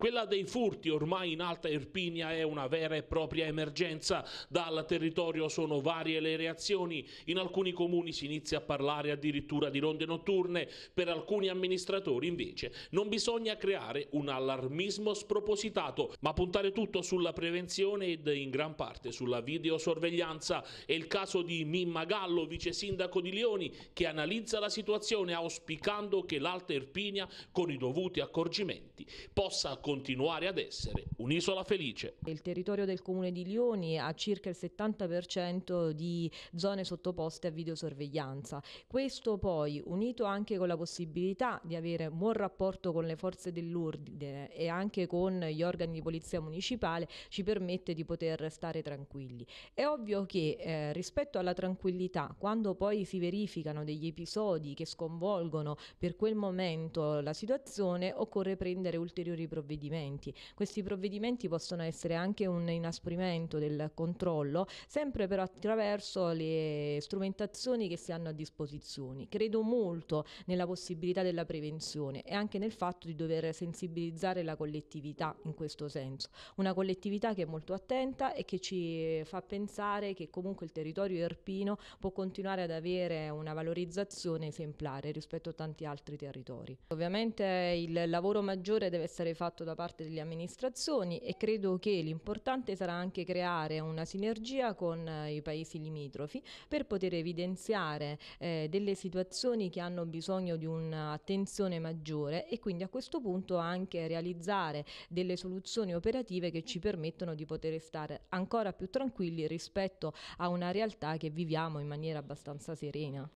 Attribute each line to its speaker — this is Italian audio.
Speaker 1: Quella dei furti ormai in Alta
Speaker 2: Irpinia è una vera e propria emergenza. Dal territorio sono varie le reazioni. In alcuni comuni si inizia a parlare addirittura di ronde notturne. Per alcuni amministratori invece non bisogna creare un allarmismo spropositato, ma puntare tutto sulla prevenzione ed in gran parte sulla videosorveglianza. È il caso di Mimma Gallo, vice sindaco di Lioni, che analizza la situazione auspicando che l'Alta Irpinia, con i dovuti accorgimenti, possa continuare ad essere un'isola felice.
Speaker 3: Il territorio del comune di Lioni ha circa il 70% di zone sottoposte a videosorveglianza. Questo poi, unito anche con la possibilità di avere un buon rapporto con le forze dell'ordine e anche con gli organi di polizia municipale, ci permette di poter stare tranquilli. È ovvio che eh, rispetto alla tranquillità, quando poi si verificano degli episodi che sconvolgono per quel momento la situazione, occorre prendere ulteriori provvedimenti provvedimenti. Questi provvedimenti possono essere anche un inasprimento del controllo, sempre però attraverso le strumentazioni che si hanno a disposizione. Credo molto nella possibilità della prevenzione e anche nel fatto di dover sensibilizzare la collettività in questo senso. Una collettività che è molto attenta e che ci fa pensare che comunque il territorio erpino può continuare ad avere una valorizzazione esemplare rispetto a tanti altri territori. Ovviamente il lavoro maggiore deve essere fatto da da parte delle amministrazioni e credo che l'importante sarà anche creare una sinergia con eh, i paesi limitrofi per poter evidenziare eh, delle situazioni che hanno bisogno di un'attenzione maggiore e quindi a questo punto anche realizzare delle soluzioni operative che ci permettono di poter stare ancora più tranquilli rispetto a una realtà che viviamo in maniera abbastanza serena.